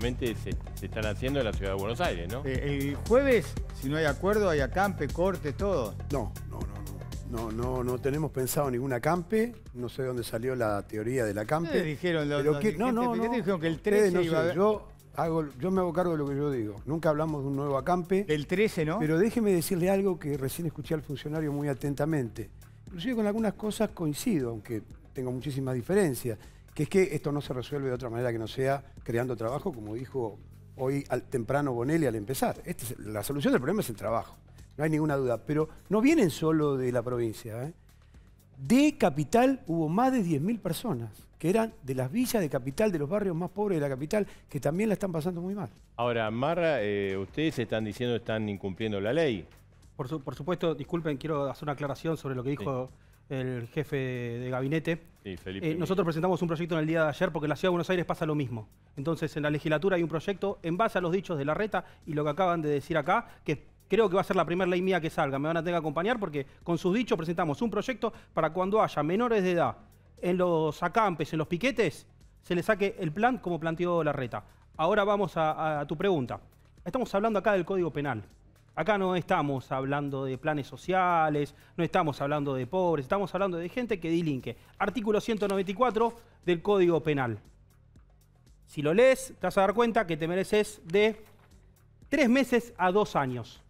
se, están haciendo en la ciudad de Buenos Aires, ¿no? Eh, el jueves, si no hay acuerdo, hay acampe, corte, todo. No, no, no. No, no, no tenemos pensado ningún acampe. No sé de dónde salió la teoría del acampe. ¿Qué dijeron los, que, no, no, dijeron que el 13 iba Yo, hago, yo me hago cargo de lo que yo digo. Nunca hablamos de un nuevo acampe. El 13, ¿no? Pero déjeme decirle algo que recién escuché al funcionario muy atentamente. Inclusive con algunas cosas coincido, aunque tengo muchísimas diferencias que es que esto no se resuelve de otra manera que no sea creando trabajo, como dijo hoy al, temprano Bonelli al empezar. Este la solución del problema es el trabajo, no hay ninguna duda. Pero no vienen solo de la provincia. ¿eh? De Capital hubo más de 10.000 personas que eran de las villas de Capital, de los barrios más pobres de la Capital, que también la están pasando muy mal. Ahora, Marra, eh, ustedes están diciendo que están incumpliendo la ley. Por, supuesto, disculpen, quiero hacer una aclaración sobre lo que dijo el jefe de gabinete. Eh, nosotros presentamos un proyecto en el día de ayer porque en la Ciudad de Buenos Aires pasa lo mismo. Entonces en la legislatura hay un proyecto en base a los dichos de la reta y lo que acaban de decir acá, que creo que va a ser la primera ley mía que salga. Me van a tener que acompañar porque con sus dichos presentamos un proyecto para cuando haya menores de edad en los acampes, en los piquetes, se le saque el plan como planteó la reta. Ahora vamos a tu pregunta. Estamos hablando acá del Código Penal. Acá no estamos hablando de planes sociales, no estamos hablando de pobres, estamos hablando de gente que delinque. Artículo 194 del Código Penal. Si lo lees, te vas a dar cuenta que te mereces de tres meses a dos años.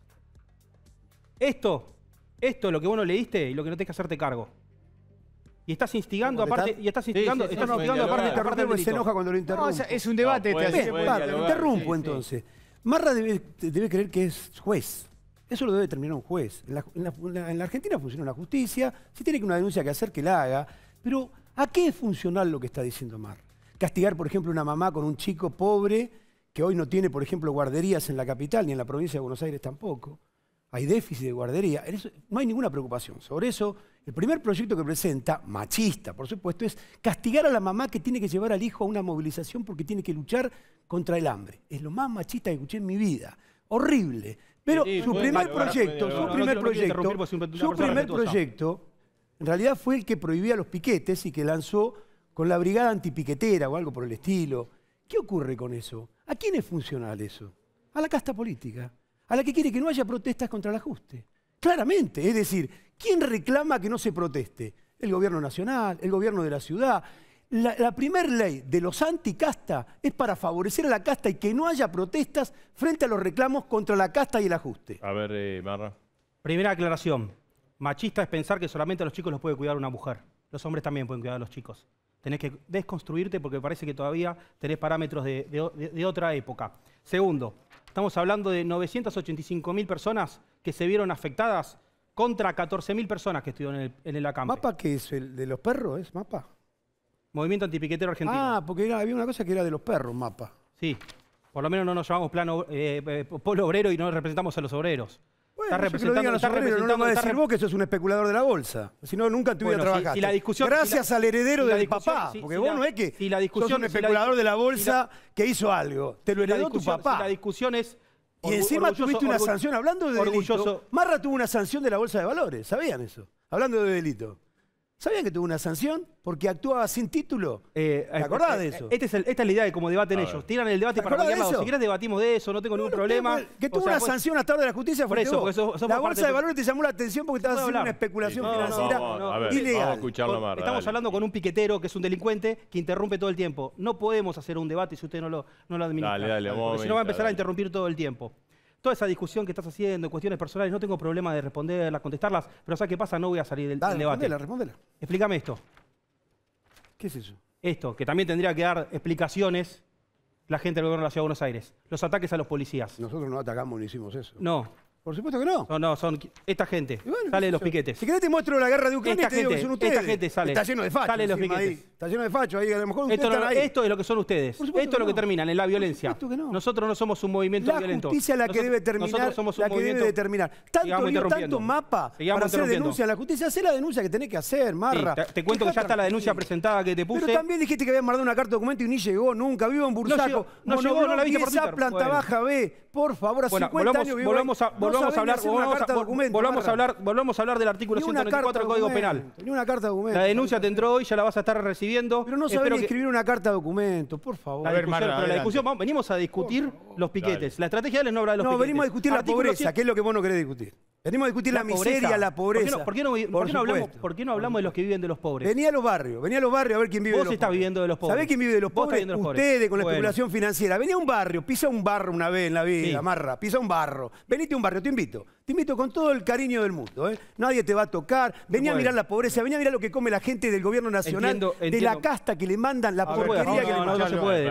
Esto, esto, lo que vos no leíste y lo que no tenés que hacerte cargo. Y estás instigando aparte, y estás instigando, estás aparte, se enoja cuando lo interrumpo. es un debate, interrumpo entonces. Marra debe, creer que es juez. Eso lo debe determinar un juez. En la, Argentina funciona la justicia. Si tiene que una denuncia que hacer, que la haga. Pero, ¿a qué es funcional lo que está diciendo Mar? Castigar, por ejemplo, una mamá con un chico pobre que hoy no tiene, por ejemplo, guarderías en la capital ni en la provincia de Buenos Aires tampoco hay déficit de guardería, eso no hay ninguna preocupación. Sobre eso, el primer proyecto que presenta, machista por supuesto, es castigar a la mamá que tiene que llevar al hijo a una movilización porque tiene que luchar contra el hambre. Es lo más machista que escuché en mi vida. Horrible. Pero su, primer proyecto, su primer proyecto, su primer proyecto, en realidad fue el que prohibía los piquetes y que lanzó con la brigada antipiquetera o algo por el estilo. ¿Qué ocurre con eso? ¿A quién es funcional eso? A la casta política a la que quiere que no haya protestas contra el ajuste. Claramente, es decir, ¿quién reclama que no se proteste? El gobierno nacional, el gobierno de la ciudad. La, primera ley de los anticasta es para favorecer a la casta y que no haya protestas frente a los reclamos contra la casta y el ajuste. A ver, eh, Marra. Primera aclaración. Machista es pensar que solamente a los chicos los puede cuidar una mujer. Los hombres también pueden cuidar a los chicos. Tenés que desconstruirte porque parece que todavía tenés parámetros de otra época. Segundo, Estamos hablando de 985 mil personas que se vieron afectadas contra 14.000 personas que estuvieron en el, en acampe. ¿Mapa qué es? ¿El de los perros es? ¿Mapa? Movimiento Antipiquetero Argentino. Ah, porque había una cosa que era de los perros, mapa. Sí, por lo menos no nos llamamos plano, eh, eh, polo obrero y no representamos a los obreros. Estás representando, está representando, no a decir vos que sos un especulador de la bolsa. Si no, nunca te y trabajado. Gracias al heredero del papá. porque vos no es que sos un especulador de la bolsa que hizo algo. Te lo heredó tu papá. la discusión es... Y encima tuviste una sanción, hablando de delito. Marra tuvo una sanción de la bolsa de valores, ¿sabían eso? Hablando de delito. ¿Sabían que tuvo una sanción? Porque actuaba sin título. Eh, eh, ¿Te eh, acordás de eso? esta es la idea de cómo debaten ellos. Tiran el debate para cualquier lado. Si quieres debatimos de eso, no tengo ningún problema. que tuvo una pues, sanción hasta tarde de la justicia fue eso, La bolsa de valores te llamó la atención porque estabas haciendo una especulación financiera ilegal. Vamos a más, Estamos hablando con un piquetero que es un delincuente que interrumpe todo el tiempo. No podemos hacer un debate si usted no lo, no lo administra. Dale, dale, si no va a empezar a interrumpir todo el tiempo toda esa discusión que estás haciendo en cuestiones personales, no tengo problema de responderlas, contestarlas, pero ¿sabes qué pasa? No voy a salir del, debate. Respondela, respondela. Explícame esto. ¿Qué es eso? Esto, que también tendría que dar explicaciones la gente del gobierno de la Ciudad de Buenos Aires. Los ataques a los policías. Nosotros no atacamos ni hicimos eso. No, por supuesto que no. No, no, son esta gente. sale de los piquetes. Si querés te muestro la guerra de Ucrania esta gente, digo que son ustedes. Esta gente sale. Está lleno de fachos. Sale los piquetes. Está lleno de fachos ahí. A lo mejor esto, esto es lo que son ustedes. Esto es lo que terminan en la violencia. Nosotros no somos un movimiento violento. La justicia es la que debe terminar. Nosotros Somos un la que debe determinar. Tanto lío, tanto mapa para hacer denuncia. La justicia Hacé la denuncia que tenés que hacer, Marra. te, cuento que ya está la denuncia presentada que te puse. Pero también dijiste que habías mandado una carta de documento y ni llegó nunca. Vivo en Bursaco. No llegó, no la viste por planta baja B. Por favor, a 50 años volvamos a hablar, volvamos, a, a, hablar, volvamos a hablar del artículo 194 del Código Penal. una carta documento. La denuncia te entró hoy, ya la vas a estar recibiendo. Pero no sabés escribir una carta de documento, por favor. discusión, venimos a discutir oh, oh. los piquetes. La estrategia de no habla de los piquetes. No, venimos a discutir la pobreza, que es lo que vos no querés discutir. Venimos a discutir la, miseria, la pobreza. ¿Por qué no, hablamos, de los que viven de los pobres? Venía a los barrios, venía a los barrios a ver quién vive de los pobres. Vos estás viviendo de los pobres. ¿Sabés quién vive de los pobres? Ustedes con la especulación financiera. Venía a un barrio, pisa un barro una vez en la vida, marra, pisa un barro. Venite a un barrio te invito, te invito con todo el cariño del mundo. ¿eh? Nadie te va a tocar. Venía a mirar la pobreza, venía a mirar lo que come la gente del gobierno nacional, de la casta que le mandan, la ah, porquería que le mandan. se puede,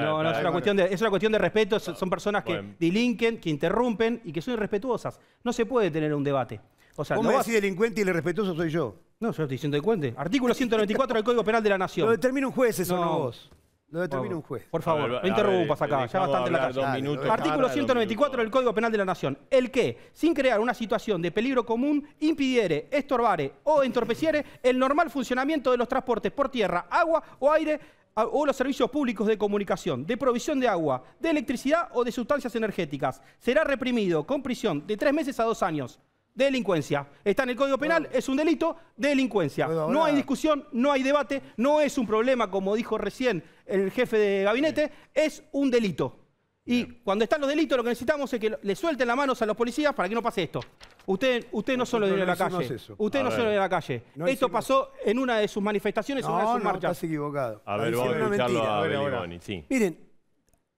es una cuestión de, respeto. Son personas que delinquen, que interrumpen y que son irrespetuosas. No se puede tener un debate. O sea, ¿Cómo no delincuente y el respetuoso soy yo? No, yo estoy diciendo delincuente. Artículo 194 del Código Penal de la Nación. Lo determina un juez eso, no vos. Lo determina un juez. Por favor, no interrumpas acá, ya bastante la casa. Artículo 194 del Código Penal de la Nación. El que, sin crear una situación de peligro común, impidiere, estorbare o entorpeciere el normal funcionamiento de los transportes por tierra, agua o aire o los servicios públicos de comunicación, de provisión de agua, de electricidad o de sustancias energéticas, será reprimido con prisión de tres meses a dos años delincuencia. Está en el Código Penal, es un delito, delincuencia. No hay discusión, no hay debate, no es un problema, como dijo recién el jefe de gabinete, es un delito. Y cuando están los delitos, lo que necesitamos es que le suelten las manos a los policías para que no pase esto. Usted, usted no solo de la calle. Usted no solo de la calle. esto pasó en una de sus manifestaciones, en una de sus no, marchas. equivocado. A ver, vamos a a, Miren,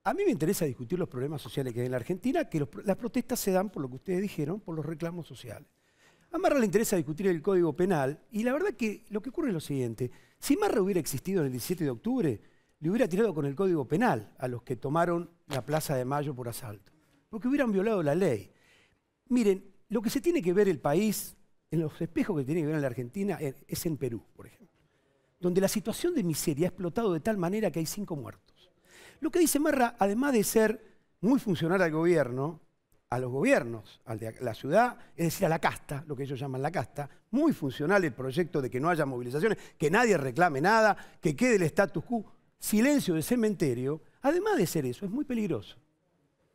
a mí me interesa discutir los problemas sociales que hay en la Argentina, que las protestas se dan por lo que ustedes dijeron, por los reclamos sociales. A Marra le interesa discutir el Código Penal y la verdad que lo que ocurre es lo siguiente. Si Marra hubiera existido en el 17 de octubre, le hubiera tirado con el Código Penal a los que tomaron la Plaza de Mayo por asalto, porque hubieran violado la ley. Miren, lo que se tiene que ver el país, en los espejos que tiene que ver en la Argentina, eh, es en Perú, por ejemplo, donde la situación de miseria ha explotado de tal manera que hay cinco muertos. Lo que dice Marra, además de ser muy funcional al gobierno, a los gobiernos, a la ciudad, es decir, a la casta, lo que ellos llaman la casta, muy funcional el proyecto de que no haya movilizaciones, que nadie reclame nada, que quede el status quo, silencio de cementerio, además de ser eso, es muy peligroso.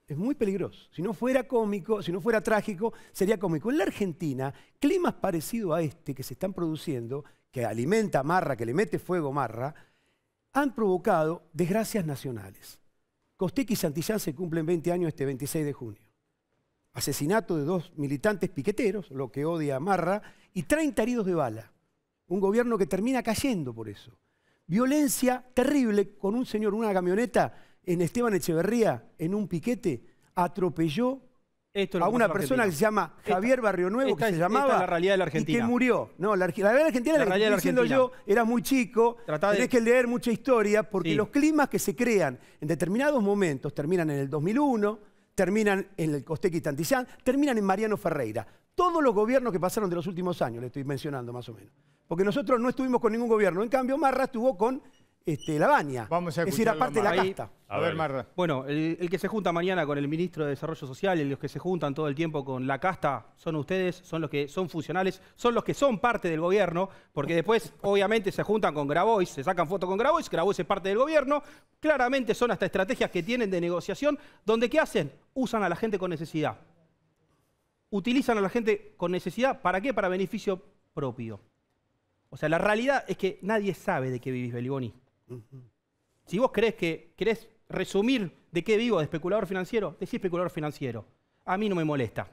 Es muy peligroso. Si no fuera cómico, si no fuera trágico, sería cómico. En la Argentina, climas parecidos a este que se están produciendo, que alimenta Marra, que le mete fuego a Marra, han provocado desgracias nacionales. Costec y Santillán se cumplen 20 años este 26 de junio. Asesinato de dos militantes piqueteros, lo que odia Marra, y 30 heridos de bala. Un gobierno que termina cayendo por eso. Violencia terrible con un señor, una camioneta en Esteban Echeverría, en un piquete, atropelló a una persona que se llama Javier Barrio Nuevo, que se llamaba. la Argentina. Y que murió. No, la, realidad de Argentina diciendo yo, era muy chico, tenés que leer mucha historia, porque los climas que se crean en determinados momentos terminan en el 2001, terminan en el Costequi Tantizán, terminan en Mariano Ferreira. Todos los gobiernos que pasaron de los últimos años, le estoy mencionando más o menos. Porque nosotros no estuvimos con ningún gobierno. En cambio, Marra estuvo con este, la baña. Vamos a es decir, aparte de la casta. A ver, marta. Bueno, el, que se junta mañana con el ministro de Desarrollo Social y los que se juntan todo el tiempo con la casta son ustedes, son los que son funcionales, son los que son parte del gobierno, porque después, obviamente, se juntan con Grabois, se sacan fotos con Grabois, Grabois es parte del gobierno. Claramente son hasta estrategias que tienen de negociación, donde ¿qué hacen? Usan a la gente con necesidad. Utilizan a la gente con necesidad, ¿para qué? Para beneficio propio. O sea, la realidad es que nadie sabe de qué vivís, Beliboni. Si vos crees que querés resumir de qué vivo, de especulador financiero, decís especulador financiero. A mí no me molesta.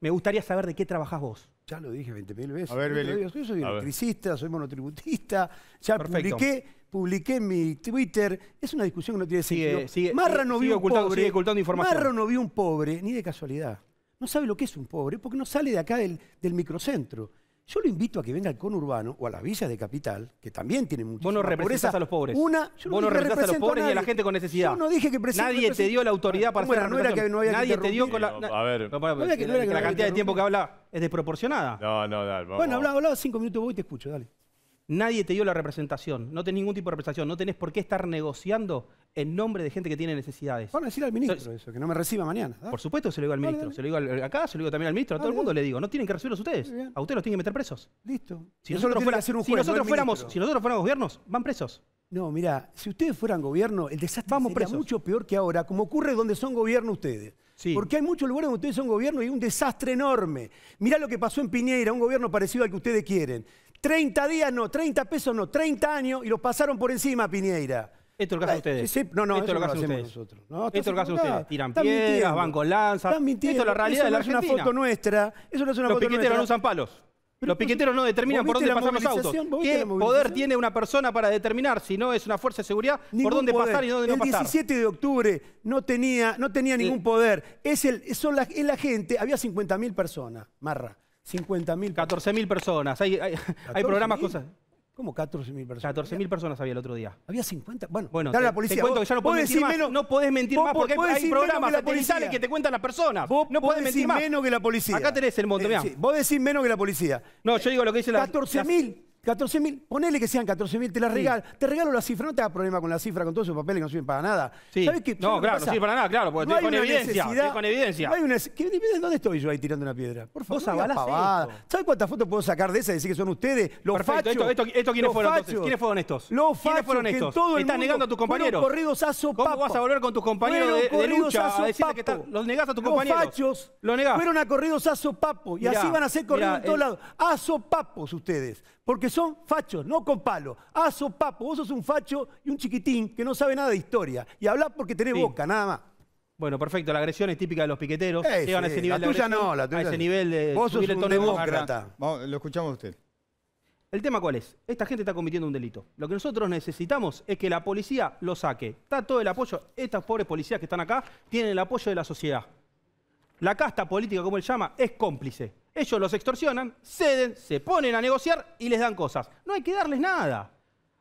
Me gustaría saber de qué trabajás vos. Ya lo dije 20.000 veces. A ver, Yo soy electricista, soy monotributista, ya Perfecto. publiqué, publiqué en mi Twitter. Es una discusión que no tiene sentido. Marra no vio un pobre. información. no vio un pobre, ni de casualidad. No sabe lo que es un pobre, porque no sale de acá del microcentro. Yo lo invito a que venga al conurbano o a las villas de capital, que también tienen muchísima Vos no representás a los pobres. Una, yo no Vos no representás a los pobres y a la gente con necesidad. Yo no dije que Nadie te dio la autoridad para hacer Bueno, no era que no había Nadie te dio la... a ver. No, la cantidad de tiempo que habla es desproporcionada. No, no, dale. Vamos, bueno, habla, habla cinco minutos voy y te escucho, dale. Nadie te dio la representación, no tenés ningún tipo de representación, no tenés por qué estar negociando en nombre de gente que tiene necesidades. a decir al ministro eso, que no me reciba mañana. Por supuesto se lo digo al ministro, se lo digo acá, se lo digo también al ministro, a todo el mundo le digo, no tienen que recibirlos ustedes, a ustedes los tienen que meter presos. Listo. Si nosotros, fuéramos, si nosotros fuéramos gobiernos, van presos. No, mira, si ustedes fueran gobierno, el desastre Vamos sería mucho peor que ahora, como ocurre donde son gobierno ustedes. Porque hay muchos lugares donde ustedes son gobierno y hay un desastre enorme. Mirá lo que pasó en Piñera, un gobierno parecido al que ustedes quieren. 30 días no, 30 pesos no, 30 años y los pasaron por encima Piñeira. Esto es lo caso de eh, ustedes. Sí, no, no, esto es lo que hacen Nosotros. No, esto es lo que hacen ustedes. Tiran piedras, van con lanzas. Están mintiendo. Esto es la realidad de la es una foto nuestra. Eso no es una los piqueteros no usan palos. los piqueteros no determinan por dónde pasan los autos. ¿Qué poder tiene una persona para determinar, si no es una fuerza de seguridad, por dónde pasar y dónde no pasar? El 17 de octubre no tenía, no tenía ningún poder. Es, el, son la, es la gente, había 50.000 personas, Marra. 50.000. 14.000 personas. Hay, hay, hay programas, cosas. ¿Cómo 14.000 personas? 14.000 personas había el otro día. Había 50. Bueno, bueno la policía. Te cuento que ya no podés mentir más. no podés mentir más porque hay, programas satelitales que te cuentan las personas. Vos no podés mentir menos menos que la policía. Acá tenés el monto, eh, vos decís menos que la policía. No, yo digo lo que dice la... 14.000. 14 mil, ponele que sean 14 mil, te la regalo, te regalo la cifra, no te hagas problema con la cifra, con todos esos papeles que no sirven para nada. Sí. ¿Sabes qué? No, claro, no sirven para nada, claro, porque con evidencia, estoy con evidencia. ¿Dónde estoy yo ahí tirando una piedra? Por favor, no ¿Sabes cuántas fotos puedo sacar de esa y decir que son ustedes? Los fachos, esto, esto, ¿quiénes fueron ¿Quiénes fueron estos? Los fachos ¿Quiénes fueron estos? todo negando a tus compañeros. corridos a sopapo. ¿Cómo vas a volver con tus compañeros de, lucha a, decir que los negás a tus compañeros? Los fachos fueron a corridos a papo y así van a ser corridos en todos lados. A papos ustedes, porque son fachos, no con palo. Aso, ah, papo, vos sos un facho y un chiquitín que no sabe nada de historia. Y hablás porque tenés boca, nada más. Bueno, perfecto. La agresión es típica de los piqueteros. Eh, ese, a nivel la tuya de no, la tuya. A ese nivel de vos sos un demócrata. lo escuchamos usted. El tema cuál es? Esta gente está cometiendo un delito. Lo que nosotros necesitamos es que la policía lo saque. Está todo el apoyo. Estas pobres policías que están acá tienen el apoyo de la sociedad. La casta política, como él llama, es cómplice. Ellos los extorsionan, ceden, se ponen a negociar y les dan cosas. No hay que darles nada.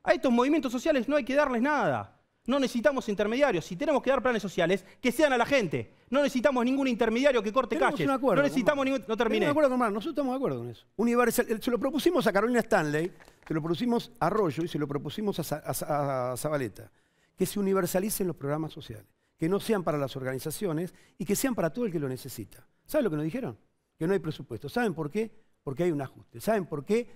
A estos movimientos sociales no hay que darles nada. No necesitamos intermediarios. Si tenemos que dar planes sociales, que sean a la gente. No necesitamos ningún intermediario que corte tenemos calles. Un acuerdo, no necesitamos ningún. No terminé. De acuerdo con Nosotros estamos de acuerdo con eso. Eh, se lo propusimos a Carolina Stanley, se lo propusimos a Arroyo y se lo propusimos a, a Zabaleta. Que se universalicen los programas sociales. Que no sean para las organizaciones y que sean para todo el que lo necesita. ¿Sabes lo que nos dijeron? que no hay presupuesto. ¿Saben por qué? Porque hay un ajuste. ¿Saben por qué?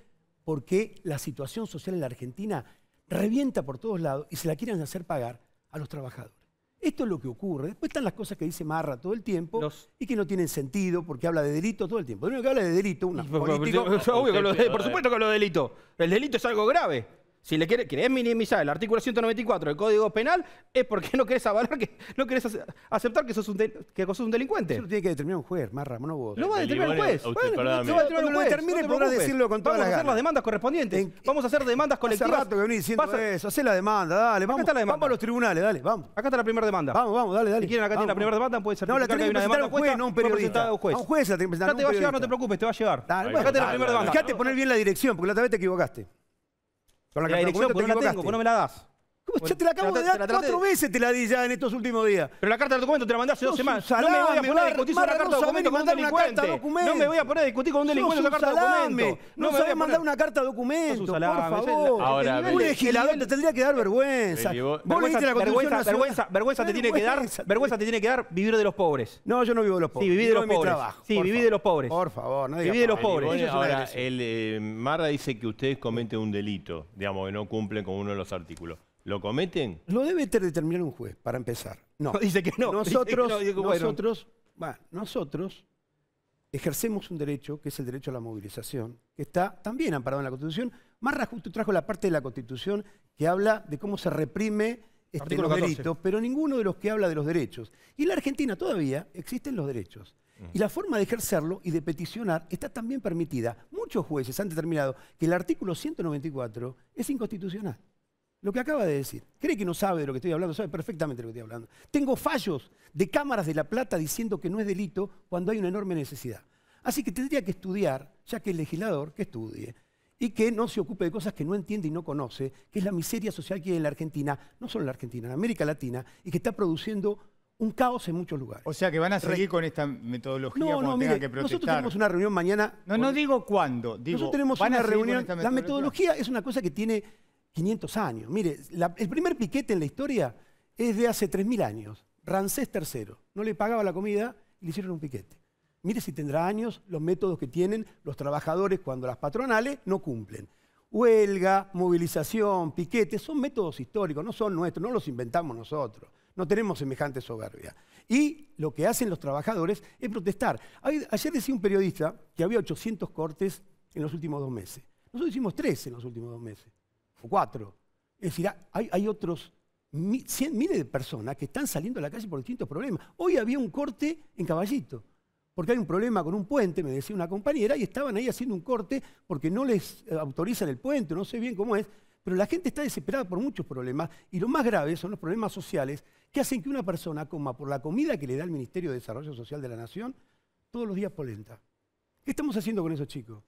Porque la situación social en la Argentina revienta por todos lados y se la quieren hacer pagar a los trabajadores. Esto es lo que ocurre. Después están las cosas que dice Marra todo el tiempo y que no tienen sentido porque habla de delito todo el tiempo. Lo único que habla de delito, un político... Por, supuesto que los de delito. El delito es algo grave. Si le quiere, querés minimizar el artículo 194 del Código Penal, es porque no querés avalar que, no querés aceptar que sos un, un delincuente. Eso lo tiene que determinar un juez, Marra, no vos. Lo va a determinar juez. no, va a determinar un juez. Termine, no podrás decirlo con todas Vamos a hacer las demandas correspondientes. vamos a hacer demandas colectivas. Hace rato que venís diciendo eso. Hacé la demanda, dale. Vamos, acá está la demanda. vamos a los tribunales, dale, vamos. Acá está la primera demanda. Vamos, vamos, dale, dale. Si quieren, acá tiene la primera demanda, puede ser. No, la tiene que presentar un juez, no un periodista. un juez. Ya te va a llegar, no te preocupes, te va a llegar. Acá la demanda. Fíjate poner bien la dirección, porque la otra vez te equivocaste. Con la, dirección, vos pues no la tengo, vos pues no me la das ya te la acabo de dar te, cuatro veces, te la di ya en estos últimos días. Pero la carta de documento te la mandaste hace dos semanas. No me voy a poner a discutir sobre la carta documento con un delincuente. No me voy a poner a discutir con un delincuente la carta documento. No, me voy a mandar una carta de documento, por favor. Ahora, un legislador te tendría que dar vergüenza. Vos Vergüenza, vergüenza, vergüenza te tiene que dar, vergüenza te tiene que dar vivir de los pobres. No, yo no vivo de los pobres. Sí, viví de los pobres. Sí, viví de los pobres. Por favor, no digas. Viví de los pobres. Ahora, eh, Marra dice que ustedes cometen un delito, digamos, que no cumplen con uno de los artículos. ¿Lo cometen? Lo debe determinar un juez, para empezar. No. Dice que no. Nosotros, nosotros, ejercemos un derecho, que es el derecho a la movilización, que está también amparado en la Constitución. Marra justo trajo la parte de la Constitución que habla de cómo se reprime este, los delitos, pero ninguno de los que habla de los derechos. Y en la Argentina todavía existen los derechos. Mm. Y la forma de ejercerlo y de peticionar está también permitida. Muchos jueces han determinado que el artículo 194 es inconstitucional. Lo que acaba de decir. ¿Cree que no sabe de lo que estoy hablando? Sabe perfectamente de lo que estoy hablando. Tengo fallos de cámaras de La Plata diciendo que no es delito cuando hay una enorme necesidad. Así que tendría que estudiar, ya que el legislador que estudie y que no se ocupe de cosas que no entiende y no conoce, que es la miseria social que hay en la Argentina, no solo en la Argentina, en América Latina, y que está produciendo un caos en muchos lugares. O sea que van a seguir con esta metodología no, cuando no, tengan que Nosotros tenemos una reunión mañana. No, no digo cuándo. Digo, nosotros tenemos una reunión. La metodología es una cosa que tiene 500 años. Mire, el primer piquete en la historia es de hace 3.000 años. Rancés III no le pagaba la comida y le hicieron un piquete. Mire si tendrá años los métodos que tienen los trabajadores cuando las patronales no cumplen. Huelga, movilización, piquete, son métodos históricos, no son nuestros, no los inventamos nosotros. No tenemos semejante soberbia. Y lo que hacen los trabajadores es protestar. Ayer decía un periodista que había 800 cortes en los últimos dos meses. Nosotros hicimos tres en los últimos dos meses cuatro. Es decir, hay, otros cien, miles de personas que están saliendo a la calle por distintos problemas. Hoy había un corte en Caballito, porque hay un problema con un puente, me decía una compañera, y estaban ahí haciendo un corte porque no les eh, autorizan el puente, no sé bien cómo es, pero la gente está desesperada por muchos problemas, y lo más grave son los problemas sociales que hacen que una persona coma por la comida que le da el Ministerio de Desarrollo Social de la Nación todos los días polenta. ¿Qué estamos haciendo con esos chicos?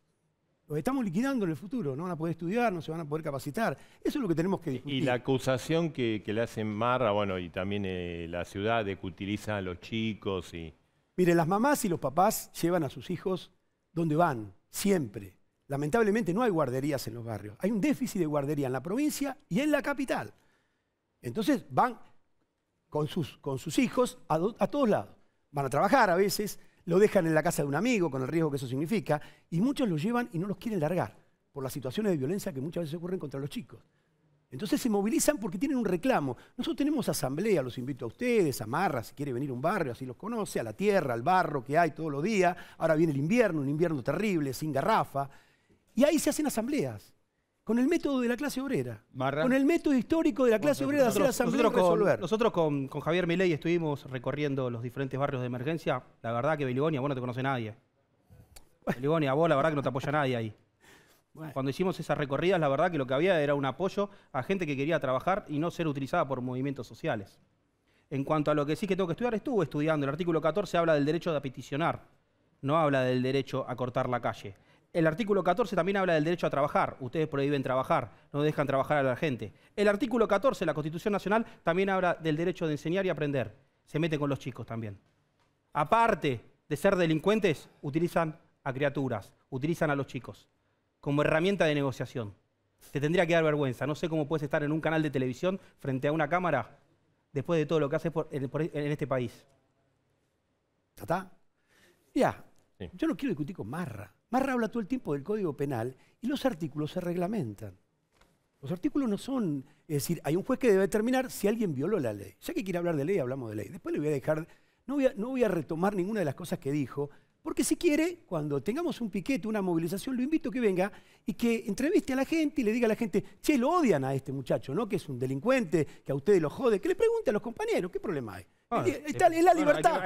Los estamos liquidando en el futuro, no van a poder estudiar, no se van a poder capacitar. Eso es lo que tenemos que discutir. Y la acusación que, le hacen Marra, bueno, y también eh, la ciudad de que utiliza a los chicos y... Mire, las mamás y los papás llevan a sus hijos donde van, siempre. Lamentablemente no hay guarderías en los barrios. Hay un déficit de guardería en la provincia y en la capital. Entonces van con sus, con sus hijos a todos lados. Van a trabajar a veces, lo dejan en la casa de un amigo, con el riesgo que eso significa, y muchos lo llevan y no los quieren largar por las situaciones de violencia que muchas veces ocurren contra los chicos. Entonces se movilizan porque tienen un reclamo. Nosotros tenemos asamblea, los invito a ustedes, a Marra, si quiere venir a un barrio, así los conoce, a la tierra, al barro que hay todos los días. Ahora viene el invierno, un invierno terrible, sin garrafa. Y ahí se hacen asambleas con el método de la clase obrera, con el método histórico de la clase obrera nosotros, de hacer Con, nosotros con, Javier Milei estuvimos recorriendo los diferentes barrios de emergencia. La verdad que Beligonia, vos no te conoce nadie. Beligonia, vos la verdad que no te apoya nadie ahí. Cuando hicimos esas recorridas, la verdad que lo que había era un apoyo a gente que quería trabajar y no ser utilizada por movimientos sociales. En cuanto a lo que sí que tengo que estudiar, estuve estudiando. El artículo 14 habla del derecho de peticionar, no habla del derecho a cortar la calle. El artículo 14 también habla del derecho a trabajar. Ustedes prohíben trabajar, no dejan trabajar a la gente. El artículo 14 de la Constitución Nacional también habla del derecho de enseñar y aprender. Se mete con los chicos también. Aparte de ser delincuentes, utilizan a criaturas, utilizan a los chicos como herramienta de negociación. Se tendría que dar vergüenza. No sé cómo puedes estar en un canal de televisión frente a una cámara después de todo lo que haces en, este país. ¿Está? Ya. yo no quiero discutir con Marra. Marra habla todo el tiempo del Código Penal y los artículos se reglamentan. Los artículos no son, es decir, hay un juez que debe determinar si alguien violó la ley. Ya que quiere hablar de ley, hablamos de ley. Después le voy a dejar, no voy a, retomar ninguna de las cosas que dijo, porque si quiere, cuando tengamos un piquete, una movilización, lo invito a que venga y que entreviste a la gente y le diga a la gente, che, lo odian a este muchacho, ¿no? Que es un delincuente, que a ustedes lo jode, que le pregunte a los compañeros, ¿qué problema hay? Ah, eh, es la libertad.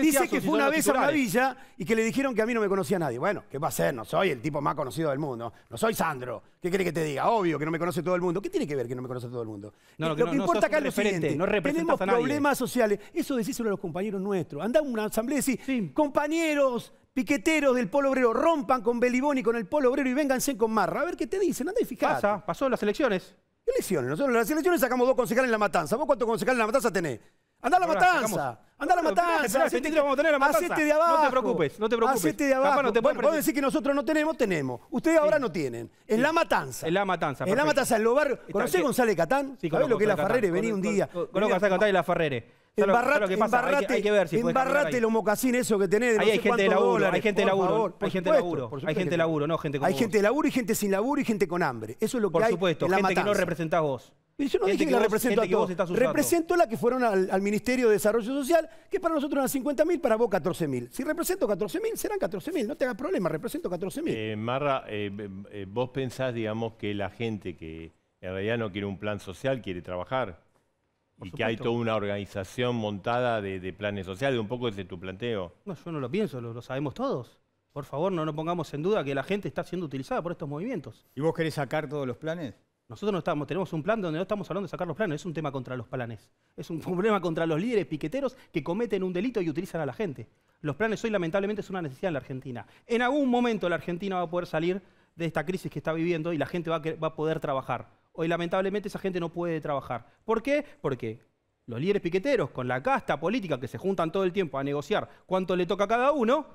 Dice que fue una vez a una villa y que le dijeron que a mí no me conocía nadie. Bueno, ¿qué va a ser? No soy el tipo más conocido del mundo. No soy Sandro. ¿Qué quiere que te diga? Obvio que no me conoce todo el mundo. ¿Qué tiene que ver que no me conoce todo el mundo? Eh, lo que, importa acá es lo siguiente. Tenemos problemas sociales. Eso decíselo a los compañeros nuestros. Andá a una asamblea y decís, compañeros piqueteros del polo obrero, rompan con Beliboni, con el polo obrero y vénganse con Marra. A ver qué te dicen. Andá y fijate. pasó en las elecciones. elecciones Nosotros en las elecciones sacamos dos concejales en la matanza. ¿Vos cuántos concejales en la matanza tenés? Anda a la matanza. Sacamos. Anda la matanza. vamos No te preocupes, no te preocupes. Hacete de abajo. no te bueno, vos decís que nosotros no tenemos, tenemos. Ustedes ahora no tienen. En la matanza. En la matanza. En la matanza, en los barrios. ¿Conocés González Catán? Sí, ¿Sabés lo que es la Ferrere? Vení un día. Conozco a Catán y la Ferrere. Embarrate, embarrate, hay, hay que ver si los mocasines eso que tenés. De ahí hay, gente de laburo, hay gente de laburo, hay gente de laburo, hay gente de laburo, no gente como Hay gente de laburo y gente sin laburo y gente con hambre. Eso es lo que hay. Por supuesto, gente que no representás vos yo no dije que, la represento a Represento la que fueron al, Ministerio de Desarrollo Social, que para nosotros eran 50.000, para vos 14.000. Si represento 14.000, serán 14.000, No te hagas problema, represento 14.000. Eh, Marra, eh, eh, vos pensás, digamos, que la gente que en realidad no quiere un plan social, quiere trabajar. y que hay toda una organización montada de, planes sociales, un poco desde tu planteo. No, yo no lo pienso, lo sabemos todos. Por favor, no nos pongamos en duda que la gente está siendo utilizada por estos movimientos. ¿Y vos querés sacar todos los planes? Nosotros no tenemos un plan donde no estamos hablando de sacar los planes, es un tema contra los planes. Es un problema contra los líderes piqueteros que cometen un delito y utilizan a la gente. Los planes hoy lamentablemente es una necesidad en la Argentina. En algún momento la Argentina va a poder salir de esta crisis que está viviendo y la gente va va a poder trabajar. Hoy lamentablemente esa gente no puede trabajar. ¿Por qué? Porque los líderes piqueteros con la casta política que se juntan todo el tiempo a negociar cuánto le toca a cada uno,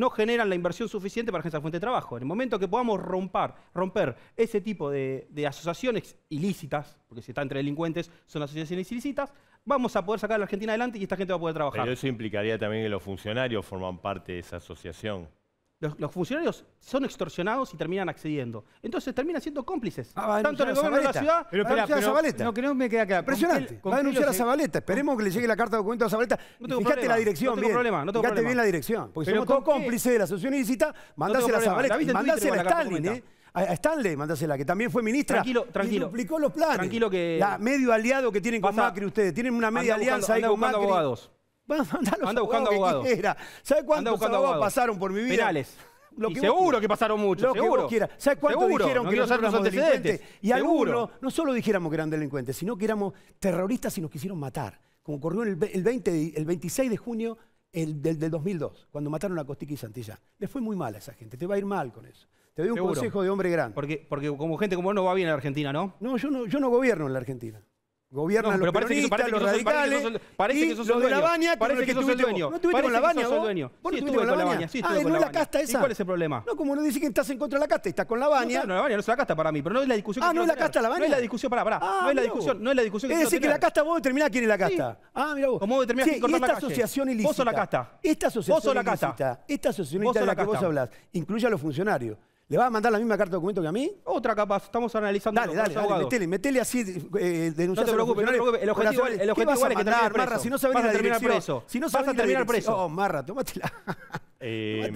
no generan la inversión suficiente para generar fuente de trabajo. En el momento que podamos romper, romper ese tipo de, de asociaciones ilícitas, porque si están entre delincuentes son asociaciones ilícitas, vamos a poder sacar a la Argentina adelante y esta gente va a poder trabajar. Pero eso implicaría también que los funcionarios forman parte de esa asociación. Los, funcionarios son extorsionados y terminan accediendo. Entonces terminan siendo cómplices. Ah, tanto en el gobierno de la ciudad. Pero, a Zabaleta. No, que me queda claro. Impresionante. va a denunciar a Zabaleta. Esperemos que le llegue la carta de documento a Zabaleta. No la dirección. bien. No tengo Fijate problema. bien la dirección. Porque somos todos cómplices de la asociación ilícita. Mandásela a Zabaleta. Mandásela a Stanley. Eh. A Stanley, mandásela, que también fue ministra. Tranquilo, tranquilo. Y duplicó los planes. Tranquilo que. La medio aliado que tienen con Macri ustedes. Tienen una media alianza ahí con Macri. Anda buscando abogados. ¿Sabes cuántos abogados pasaron por mi vida? Penales. seguro que pasaron muchos, seguro. Que ¿Sabes cuántos dijeron que nosotros delincuentes? Y algunos no solo dijéramos que eran delincuentes, sino que éramos terroristas y nos quisieron matar. Como ocurrió el, 20 el 26 de junio el, del, 2002, cuando mataron a Costiqui y Santilla. Les fue muy mal a esa gente, te va a ir mal con eso. Te doy un consejo de hombre grande. Porque, porque como gente como vos no va bien en la Argentina, ¿no? No, yo no, yo no gobierno en la Argentina. Gobiernan los peronistas, los radicales. Parece que sos el dueño. Parece que sos el dueño. No estuviste con la baña. Vos no estuviste con la baña. Ah, no es la casta esa. cuál es el problema? No, como no dice que estás en contra de la casta, estás con la baña. No, la baña no es la casta para mí, pero no es la discusión. Ah, no es la casta la baña. No es la discusión, pará, pará. Ah, no es la discusión, no es la discusión. Es decir, que la casta vos determinás quién es la casta. Ah, mira vos. ¿Cómo determinás quién es la casta? Esta asociación ilícita. Vos sos la casta. Esta asociación ilícita. Esta asociación de la que vos hablas Incluye a los funcionarios. ¿Le vas a mandar la misma carta de documento que a mí? Otra capaz, estamos analizando. Dale, dale, dale metele, metele así, eh, denunciar No te preocupes, no te preocupes. El objetivo, el, el objetivo es que te preso. Marra, si no sabés vas a terminar preso. Si no vas a terminar preso. Oh, Marra, tómatela. Eh,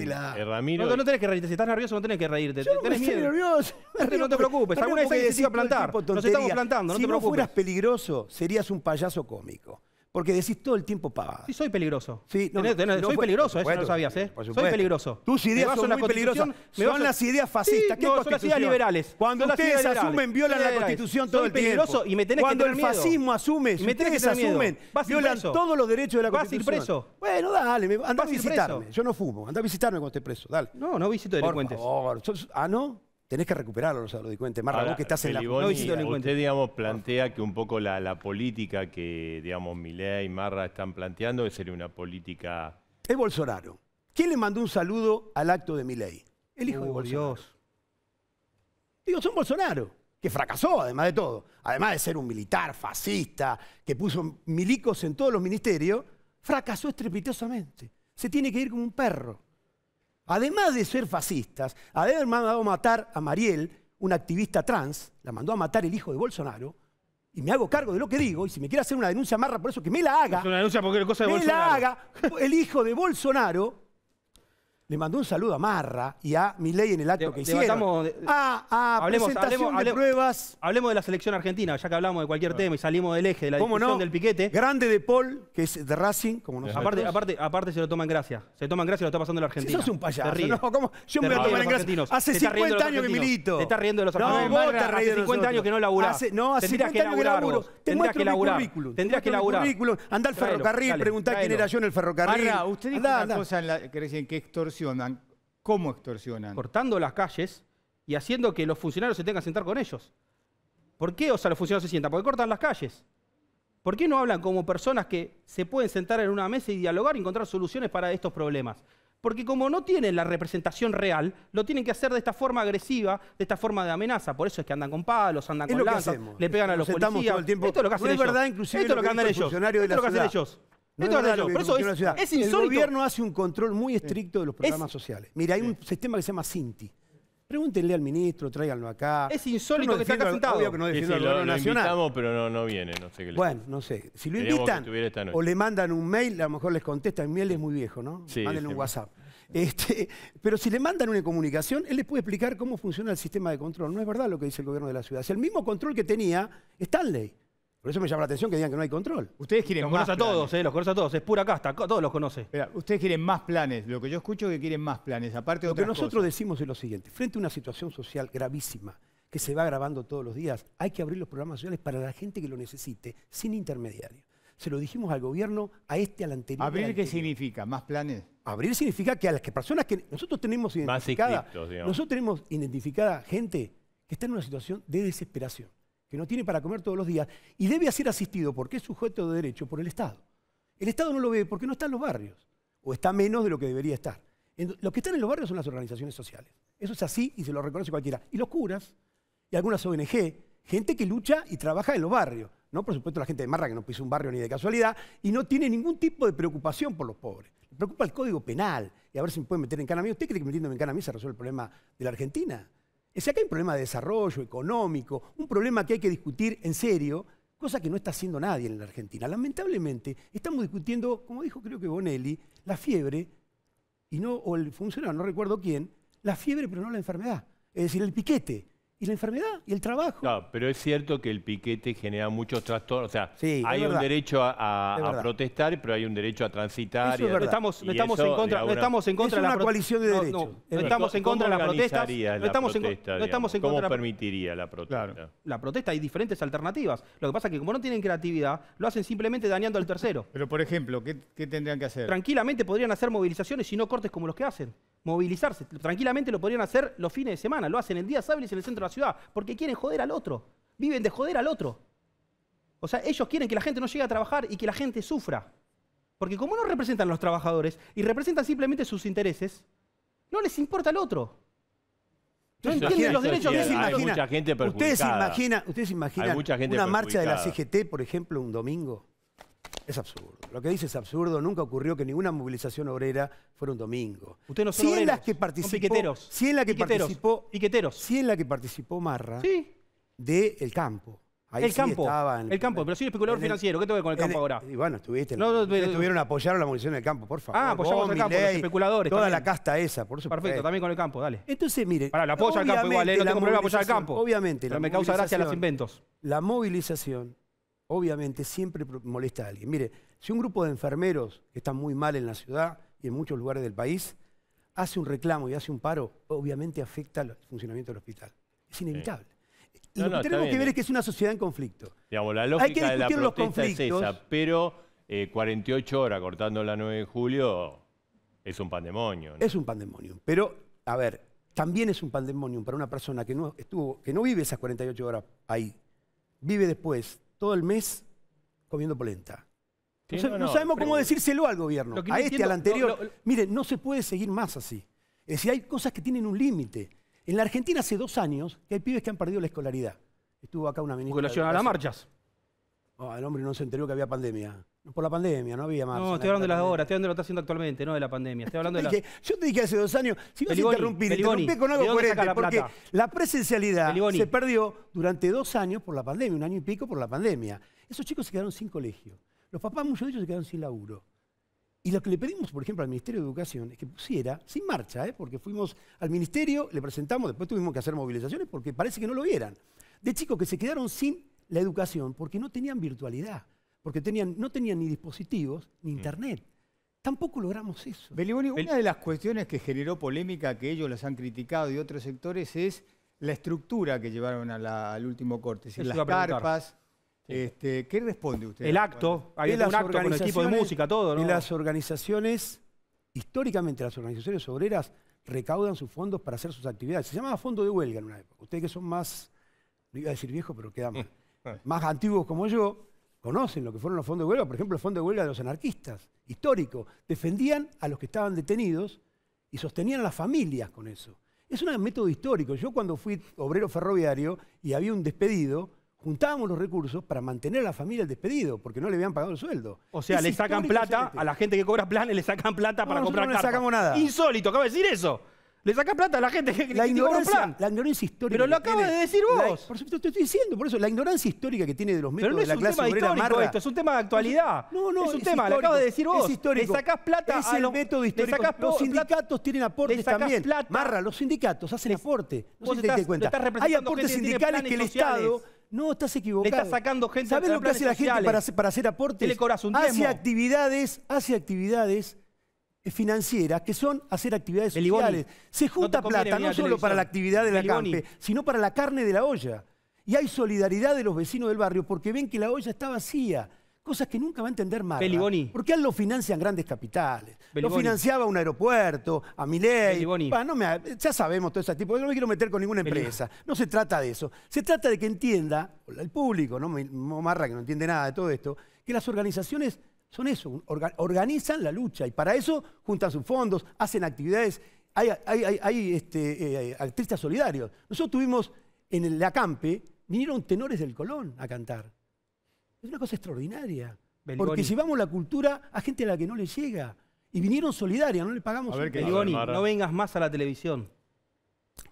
Ramiro... No, no, tenés que reírte, si estás nervioso no tenés que reírte. Yo tenés Estoy nervioso. No te, preocupes, alguna vez se iba a plantar. Nos estamos plantando, no te preocupes. Si no fueras peligroso, serías un payaso cómico. Porque decís todo el tiempo paga. Sí, soy peligroso. Sí, no, soy peligroso, eso no sabías, ¿eh? Soy peligroso. Tus ideas son muy peligrosas. Me son las ideas fascistas. Sí, no, son las liberales. Cuando ustedes asumen, violan la Constitución todo soy el peligroso tiempo. y me tenés Cuando que tener el fascismo asume, si me tenés ustedes asumen, violan todos los derechos de la Constitución. Vas a ir preso. Bueno, dale, anda a visitarme. Yo no fumo, anda a visitarme cuando esté preso, dale. No, no visito delincuentes. Ah, ¿no? tenés que recuperar lo los delincuentes. Marra, vos que estás en la... No usted, digamos, plantea que un poco la, política que, digamos, Milei y Marra están planteando sería una política... Es Bolsonaro. ¿Quién le mandó un saludo al acto de Milei? El hijo de Bolsonaro. Dios. Digo, son Bolsonaro, que fracasó además de todo. Además de ser un militar fascista, que puso milicos en todos los ministerios, fracasó estrepitosamente. Se tiene que ir como un perro. Además de ser fascistas, además mandado a matar a Mariel, una activista trans, la mandó a matar el hijo de Bolsonaro, y me hago cargo de lo que digo, y si me quiere hacer una denuncia amarra por eso, que me la haga. una denuncia porque cosa de me la haga el hijo de Bolsonaro, le mandó un saludo a Marra y a Milei en el acto que hicieron. ah, ah, presentación de pruebas. Hablemos de la selección argentina, ya que hablamos de cualquier ah. tema y salimos del eje, de la discusión del piquete. Grande de Paul, que es de Racing, como nosotros. Aparte, aparte, aparte se lo toman gracia. Se toman gracia y lo está pasando la Argentina. sos un payaso. no, ¿cómo? Yo me voy a tomar en gracia. Hace 50 años que milito. Te estás riendo de los argentinos. No, vos Hace 50 años que no laburás. no, hace 50 años que laburo. Te muestro mi Tendrías que laburar. Andá al ferrocarril, preguntá quién era yo en el ferrocarril. Marra, usted dijo una cosa que es ¿cómo extorsionan? Cortando las calles y haciendo que los funcionarios se tengan que sentar con ellos. ¿Por qué, o sea, los funcionarios se sientan? Porque cortan las calles. ¿Por qué no hablan como personas que se pueden sentar en una mesa y dialogar y encontrar soluciones para estos problemas? Porque como no tienen la representación real, lo tienen que hacer de esta forma agresiva, de esta forma de amenaza. Por eso es que andan con palos, andan con lanzas, le pegan a los policías. Esto es lo que hacen ellos. Esto es lo que hacen ellos. El gobierno hace un control muy estricto de los programas sociales. Mira, hay un sistema que se llama Cinti. Pregúntenle al ministro, tráiganlo acá. Es insólito que esté acá sentado. Obvio que no lo, pero no, viene. No sé Bueno, no sé. Si lo invitan o le mandan un mail, a lo mejor les contesta. El mail es muy viejo, ¿no? Sí, Mándenle un WhatsApp. Este, pero si le mandan una comunicación, él les puede explicar cómo funciona el sistema de control. No es verdad lo que dice el gobierno de la ciudad. Es el mismo control que tenía Stanley. Por eso me llama la atención que digan que no hay control. Ustedes quieren los conoce a todos, eh, los conoce a todos. Es pura casta, todos los conoce. ustedes quieren más planes. Lo que yo escucho es que quieren más planes, aparte Lo que nosotros decimos es lo siguiente. Frente a una situación social gravísima que se va grabando todos los días, hay que abrir los programas sociales para la gente que lo necesite, sin intermediario. Se lo dijimos al gobierno, a este, al anterior. ¿Abrir qué significa? ¿Más planes? Abrir significa que a las personas que nosotros tenemos identificada, nosotros tenemos identificada gente que está en una situación de desesperación que no tiene para comer todos los días, y debe ser asistido porque es sujeto de derecho por el Estado. El Estado no lo ve porque no está en los barrios, o está menos de lo que debería estar. Los que están en los barrios son las organizaciones sociales. Eso es así y se lo reconoce cualquiera. Y los curas, y algunas ONG, gente que lucha y trabaja en los barrios. ¿no? Por supuesto, la gente de Marra que no pisa un barrio ni de casualidad y no tiene ningún tipo de preocupación por los pobres. Le preocupa el código penal y a ver si me pueden meter en cana a mí. ¿Usted cree que metiéndome en cana a se resuelve el problema de la Argentina? Es decir, que hay un problema de desarrollo económico, un problema que hay que discutir en serio, cosa que no está haciendo nadie en la Argentina. Lamentablemente, estamos discutiendo, como dijo creo que Bonelli, la fiebre, y no, o el funcionario, no recuerdo quién, la fiebre pero no la enfermedad. Es decir, el piquete y la enfermedad y el trabajo. No, pero es cierto que el piquete genera muchos trastornos. O sea, hay un derecho a, protestar, pero hay un derecho a transitar. y no estamos, estamos en contra, estamos en contra es la una coalición de derechos. No, estamos en contra de La estamos, protesta, estamos ¿Cómo permitiría la protesta? La protesta hay diferentes alternativas. Lo que pasa es que como no tienen creatividad, lo hacen simplemente dañando al tercero. Pero, por ejemplo, ¿qué, tendrían que hacer? Tranquilamente podrían hacer movilizaciones y no cortes como los que hacen. Movilizarse. Tranquilamente lo podrían hacer los fines de semana. Lo hacen en días hábiles en el centro la ciudad, porque quieren joder al otro. Viven de joder al otro. O sea, ellos quieren que la gente no llegue a trabajar y que la gente sufra. Porque como no representan a los trabajadores y representan simplemente sus intereses, no les importa al otro. No entienden los mucha Ustedes imaginan, ustedes imaginan una marcha de la CGT, por ejemplo, un domingo. Es absurdo. Lo que dice es absurdo. Nunca ocurrió que ninguna movilización obrera fuera un domingo. Usted no son si en las que participó, piqueteros. Si en la que participó, piqueteros. Si en la que participó Marra sí. de El Campo. Ahí el campo, el campo, pero soy especulador financiero. ¿Qué tengo que ver con el campo ahora? Y bueno, estuviste. No, no, estuvieron apoyaron la movilización del campo, por favor. Ah, apoyamos el campo, los especuladores. Toda la casta esa, por supuesto. Perfecto, también con el campo, dale. Entonces, mire. Para, la apoyo al campo igual, ¿eh? no tengo problema apoyar al campo. Obviamente. Pero me causa gracia los inventos. La movilización obviamente siempre molesta a alguien. Mire, si un grupo de enfermeros que están muy mal en la ciudad y en muchos lugares del país hace un reclamo y hace un paro, obviamente afecta el funcionamiento del hospital. Es inevitable. Y lo que tenemos que ver eh. es que es una sociedad en conflicto. la lógica Hay que discutir de la los conflictos. pero 48 eh, horas cortando la 9 de julio es un pandemonio. Es un pandemonio. Pero, a ver, también es un pandemonio para una persona que no, estuvo, que no vive esas 48 horas ahí. Vive después, todo el mes comiendo polenta. no, sabemos cómo decírselo al gobierno, a este, al anterior. Mire, no se puede seguir más así. Es decir, hay cosas que tienen un límite. En la Argentina hace dos años que hay pibes que han perdido la escolaridad. Estuvo acá una ministra... a las marchas. Ah, el hombre no se enteró que había pandemia. Por la pandemia, no había más. No, estoy hablando de las horas, estoy hablando de lo que actualmente, no de la pandemia. Estoy hablando de yo te dije hace dos años, si vas a interrumpir, interrumpí con algo la porque la presencialidad se perdió durante dos años por la pandemia, un año y pico por la pandemia. Esos chicos se quedaron sin colegio. Los papás, muchos de ellos, se quedaron sin laburo. Y lo que le pedimos, por ejemplo, al Ministerio de Educación es que pusiera, sin marcha, ¿eh? porque fuimos al Ministerio, le presentamos, después tuvimos que hacer movilizaciones porque parece que no lo vieran, de chicos que se quedaron sin la educación porque no tenían virtualidad porque no tenían ni dispositivos ni mm. internet. Tampoco logramos eso. Beliboni, una de las cuestiones que generó polémica, que ellos las han criticado y otros sectores, es la estructura que llevaron al último corte, es decir, las carpas. Este, ¿Qué responde usted? El acto, hay un acto con el equipo de música, todo, ¿no? las organizaciones, históricamente las organizaciones obreras recaudan sus fondos para hacer sus actividades. Se llamaba fondo de huelga en una época. Ustedes que son más, no iba a decir viejo, pero quedan más antiguos como yo, conocen lo que fueron los fondos de huelga, por ejemplo, el fondo de huelga de los anarquistas, histórico, defendían a los que estaban detenidos y sostenían a las familias con eso. Es un método histórico. Yo cuando fui obrero ferroviario y había un despedido, juntábamos los recursos para mantener a la familia el despedido, porque no le habían pagado el sueldo. O sea, le sacan plata, a la gente que cobra planes le sacan plata para comprar no le sacamos nada. Insólito, acaba de decir eso. Le saca plata a la gente que la ignorancia, La ignorancia histórica. Pero lo acabas de decir vos. por supuesto, te estoy diciendo, por eso, la ignorancia histórica que tiene de los métodos de la clase obrera amarga. Esto, es un tema de actualidad. No, no, es un tema, lo acabas de decir vos. Es histórico. Le sacás plata es a el método histórico. los sindicatos tienen aportes también. Plata. Marra, los sindicatos hacen aportes. aporte. No se sé te das cuenta. Hay aportes sindicales que, el Estado no, estás equivocado. Le estás sacando gente ¿Sabés lo que hace la gente para hacer, aportes? Le Hace actividades, hace actividades eh, financieras, que son hacer actividades sociales. Se junta plata no solo para la actividad de la campe, sino para la carne de la olla. Y hay solidaridad de los vecinos del barrio porque ven que la olla está vacía. Cosas que nunca va a entender más. Porque a él lo financian grandes capitales. Lo financiaba un aeropuerto, a Milei. ya sabemos todo ese tipo. Yo no me quiero meter con ninguna empresa. No se trata de eso. Se trata de que entienda, el público, ¿no? Marra, que no entiende nada de todo esto, que las organizaciones son eso, organizan la lucha y para eso juntan sus fondos, hacen actividades, hay, hay, este, eh, artistas solidarios. Nosotros tuvimos en el Acampe, vinieron tenores del Colón a cantar. Es una cosa extraordinaria, porque llevamos la cultura a gente a la que no le llega. Y vinieron solidaria, no le pagamos. A ver, no vengas más a la televisión.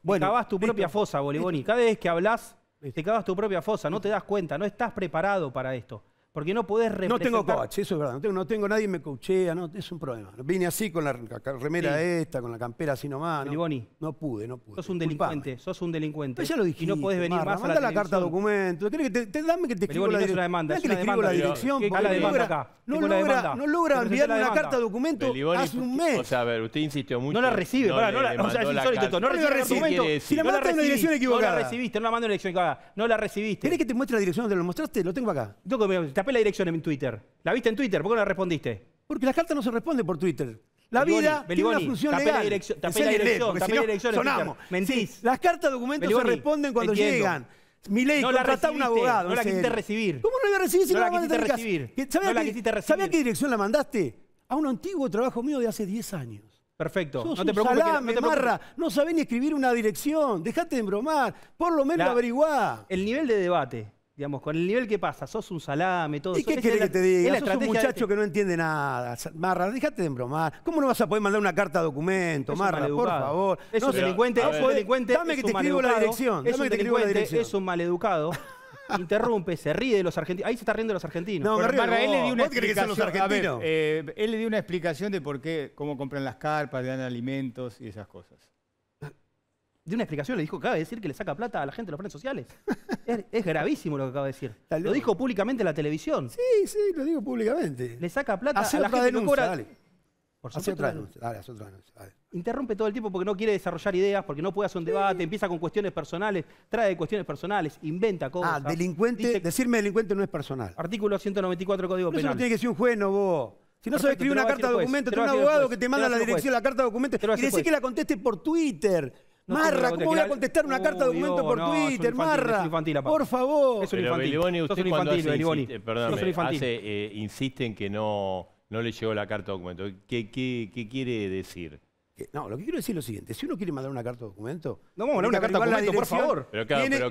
Bueno, te tu propia fosa, Bolivoni. Cada vez que hablas, te cavas tu propia fosa, no te das cuenta, no estás preparado para esto. Porque no podés representar... No tengo coach, eso es verdad. No tengo, no tengo nadie me coachea, no, es un problema. Vine así con la remera esta, con la campera así nomás. No, no pude, no pude. Sos un delincuente, sos un delincuente. Pero ya lo dijiste, y no podés venir Marra, más manda a la, la carta documento. que te, dame que te escribo la, no es demanda, es que te escribo la dirección. La demanda acá. No logra, no logra enviar una carta documento hace un mes. O sea, a ver, usted insistió mucho. No la recibe, no no la, recibe. No recibe Si la mandaste dirección equivocada. No la recibiste, no la mando en la dirección equivocada. No la recibiste. ¿Querés que te muestre la dirección donde lo mostraste? Lo tengo acá. Tapé la dirección en Twitter. ¿La viste en Twitter? ¿Por qué no la respondiste? Porque las cartas no se responden por Twitter. La vida tiene una función legal. La dirección, tapé la dirección, tapé la dirección. Sonamos. Mentís. las cartas documentos se responden cuando llegan. Mi no contratá un abogado. No la quisiste recibir. ¿Cómo no la iba a recibir si no, la mandaste recibir? sabía no la recibir. ¿Sabías qué dirección la mandaste? A un antiguo trabajo mío de hace 10 años. Perfecto. no te preocupes. no, te marra, no sabés ni escribir una dirección. Dejate de embromar. Por lo menos averiguá. El nivel de debate Digamos, con el nivel que pasa, sos un salame, todo. ¿Y qué querés que te diga? Sos un este muchacho este. que no entiende nada. Marra, déjate de bromar. ¿Cómo no vas a poder mandar una carta de documento, Marra, por favor? Es un delincuente, Dame que te escribo la dirección. Es un es maleducado. interrumpe, se ríe de los argentinos. Ahí se está riendo de los argentinos. No, Marra, dio una Los argentinos? Eh, él le dio una explicación de por qué, cómo compran las carpas, le dan alimentos y esas cosas de una explicación, le dijo que acaba de decir que le saca plata a la gente de los planes sociales. es, gravísimo lo que acaba de decir. Lo dijo públicamente en la televisión. Sí, sí, lo dijo públicamente. Le saca plata a la gente de los cobra... Dale. Por hace otra denuncia, dale, otra denuncia. Interrumpe todo el tiempo porque no quiere desarrollar ideas, porque no puede hacer un debate, empieza con cuestiones personales, trae cuestiones personales, inventa cosas. Ah, delincuente, decirme delincuente no es personal. Artículo 194 del Código Penal. Eso no tiene que ser un juez, no vos. Si no sabes escribir una carta de documento, tenés un abogado que te manda la dirección de la carta de documento y decís que la conteste por Twitter. Marra, ¿cómo voy a contestar una carta de documento por Twitter, Marra? por favor. Es un infantil. un infantil, Perdón, eh, eh, insiste en que no, no le llegó la carta de documento. ¿Qué, qué, qué quiere decir? No, lo que quiero decir es lo siguiente. Si uno quiere mandar una carta de documento... No, vamos a una carta documento, por favor.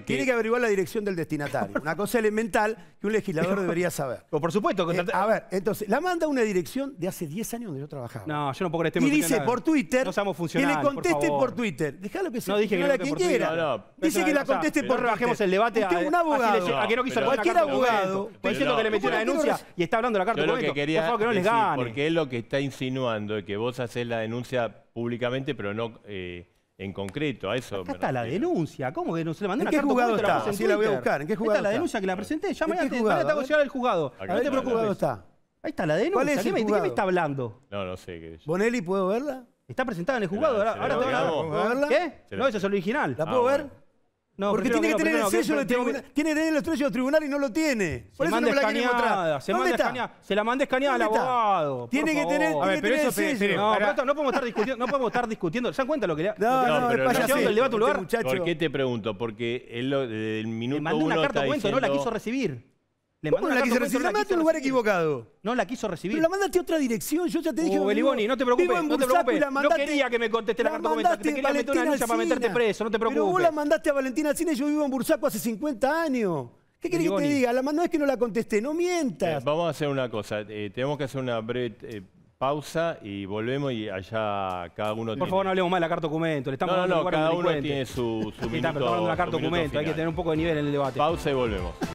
tiene, que... averiguar la dirección del destinatario. una cosa elemental que un legislador debería saber. O por supuesto. Eh, a ver, entonces, la manda una dirección de hace 10 años donde yo trabajaba. No, yo no puedo que Y dice por Twitter... No Que le conteste por, Twitter. Twitter. lo que sea. no dije que no quien quiera. No, Dice que la conteste por Twitter. bajemos el debate a... un abogado. que no quiso Cualquier abogado... diciendo que le metió una denuncia y está hablando la carta de documento. Por favor, que no les gane. Porque es lo que está insinuando, que vos haces la denuncia públicamente, pero no eh, en concreto. A eso Acá está la denuncia. ¿Cómo que no se le mandó ¿En qué carta está? si sí, la voy a buscar. ¿En qué juzgado está? la denuncia que la presenté. Ya mañana te hago llegar al juzgado. ver qué juzgado está? Ahí está la denuncia. ¿Cuál ¿Qué, me, me, está hablando? No, no sé ¿Bonelli puedo verla? Está presentada en el juzgado. Ahora, ¿Qué? No, esa es la original. ¿La puedo ah, ver? Porque tiene que, tener el sello de tribunal. Tiene que tener el sello de tribunal y no lo tiene. Por eso no me la quiere mostrar. Se, manda escaneada, se la manda escaneada al abogado. Tiene que tener, el sello. No, no podemos estar discutiendo. No podemos estar discutiendo. ¿Se dan cuenta lo que le No, no, no, no, este ¿Por qué te pregunto? Porque él el minuto uno está diciendo... mandó una carta cuento, no la quiso recibir. Le ¿Cómo no la quiso recibir? La mandaste a un lugar equivocado. No la quiso recibir. Pero la mandaste a otra dirección, yo ya te dije... Oh, Beliboni, no te preocupes, no te preocupes. La mandaste, no quería que me conteste la, la carta te quería meter una lucha para meterte preso, no te preocupes. Pero vos la mandaste a Valentina Cine, yo vivo en Bursaco hace 50 años. ¿Qué querés que te diga? La, no es que no la contesté, no mientas. Eh, vamos a hacer una cosa, eh, tenemos que hacer una breve... Eh, pausa y volvemos y allá cada uno tiene... Por favor, no hablemos más de la carta documento. Le estamos no, no, no, cada uno tiene su, su minuto, estamos hablando de la carta documento. Hay que tener un poco de nivel en el debate. Pausa y volvemos.